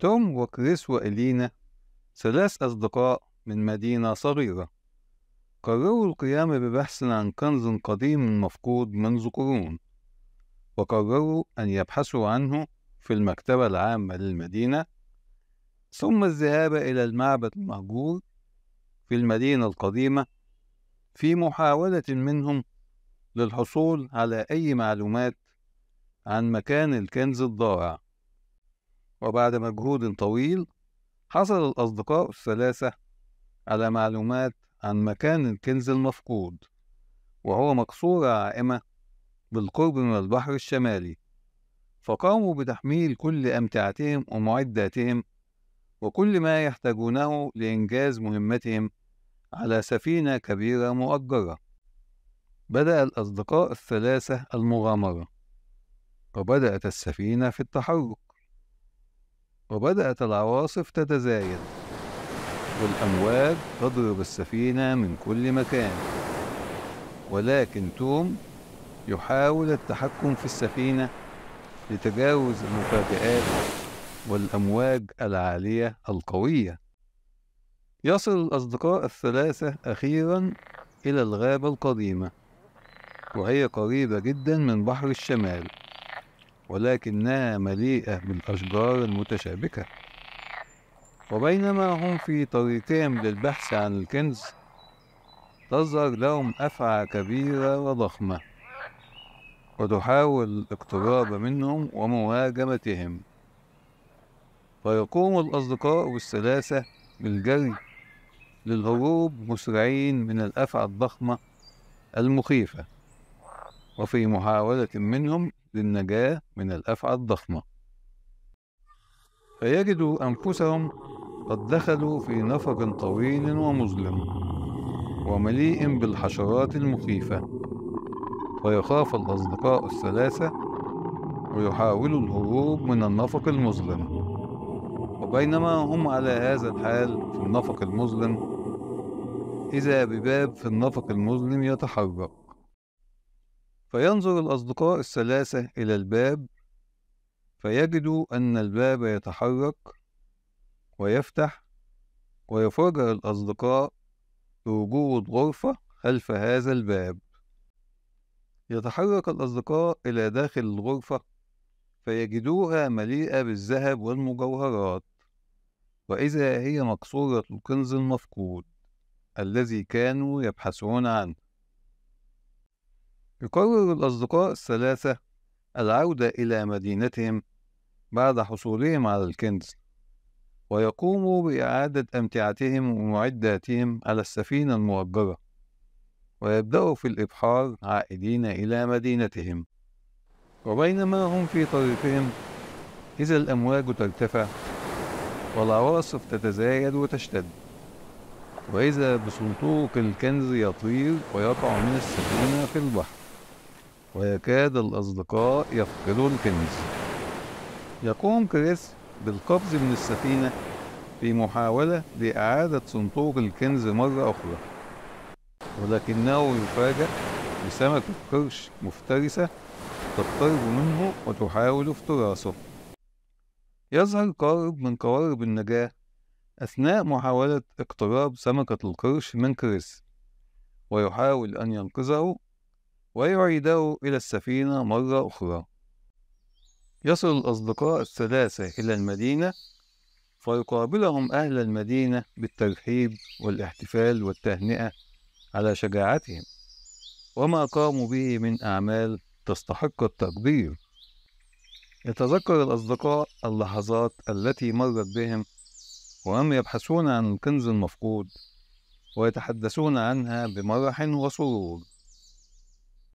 توم وكريس وإلينا ثلاث أصدقاء من مدينة صغيرة قرروا القيام ببحث عن كنز قديم مفقود منذ قرون وقرروا أن يبحثوا عنه في المكتبة العامة للمدينة ثم الذهاب إلى المعبد المهجور في المدينة القديمة في محاولة منهم للحصول على أي معلومات عن مكان الكنز الضائع وبعد مجهود طويل حصل الأصدقاء الثلاثة على معلومات عن مكان الكنز المفقود وهو مقصورة عائمة بالقرب من البحر الشمالي فقاموا بتحميل كل أمتعتهم ومعداتهم وكل ما يحتاجونه لإنجاز مهمتهم على سفينة كبيرة مؤجرة بدأ الأصدقاء الثلاثة المغامرة وبدأت السفينة في التحرك وبدأت العواصف تتزايد والأمواج تضرب السفينة من كل مكان ولكن توم يحاول التحكم في السفينة لتجاوز المفاجآت والأمواج العالية القوية يصل الأصدقاء الثلاثة أخيرا إلى الغابة القديمة وهي قريبة جدا من بحر الشمال ولكنها مليئة بالأشجار المتشابكة وبينما هم في طريقهم للبحث عن الكنز تظهر لهم أفعى كبيرة وضخمة وتحاول الاقتراب منهم ومهاجمتهم فيقوم الأصدقاء الثلاثة بالجري للهروب مسرعين من الأفعى الضخمة المخيفة وفي محاولة منهم للنجاة من الأفعى الضخمة فيجدوا أنفسهم قد دخلوا في نفق طويل ومظلم ومليء بالحشرات المخيفة فيخاف الأصدقاء الثلاثة ويحاولوا الهروب من النفق المظلم وبينما هم على هذا الحال في النفق المظلم إذا بباب في النفق المظلم يتحرك فينظر الأصدقاء الثلاثة إلى الباب فيجدوا أن الباب يتحرك ويفتح ويفاجأ الأصدقاء بوجود غرفة خلف هذا الباب يتحرك الأصدقاء إلى داخل الغرفة فيجدوها مليئة بالذهب والمجوهرات وإذا هي مكسورة الكنز المفقود الذي كانوا يبحثون عنه يقرر الأصدقاء الثلاثة العودة إلى مدينتهم بعد حصولهم على الكنز ويقوموا بإعادة أمتعتهم ومعداتهم على السفينة المؤجرة ويبدأوا في الإبحار عائدين إلى مدينتهم وبينما هم في طريقهم إذا الأمواج ترتفع والعواصف تتزايد وتشتد وإذا بصندوق الكنز يطير ويقع من السفينة في البحر ويكاد الأصدقاء يفقدوا الكنز يقوم كريس بالقفز من السفينة في محاولة لإعادة صندوق الكنز مرة أخرى ولكنه يفاجأ بسمكة قرش مفترسة تقترب منه وتحاول افتراسه يظهر قارب من قوارب النجاة أثناء محاولة اقتراب سمكة القرش من كريس ويحاول أن ينقذه ويعيده إلى السفينة مرة أخرى يصل الأصدقاء الثلاثة إلى المدينة فيقابلهم أهل المدينة بالترحيب والاحتفال والتهنئة على شجاعتهم وما قاموا به من أعمال تستحق التقدير يتذكر الأصدقاء اللحظات التي مرت بهم وهم يبحثون عن الكنز المفقود ويتحدثون عنها بمرح وسرور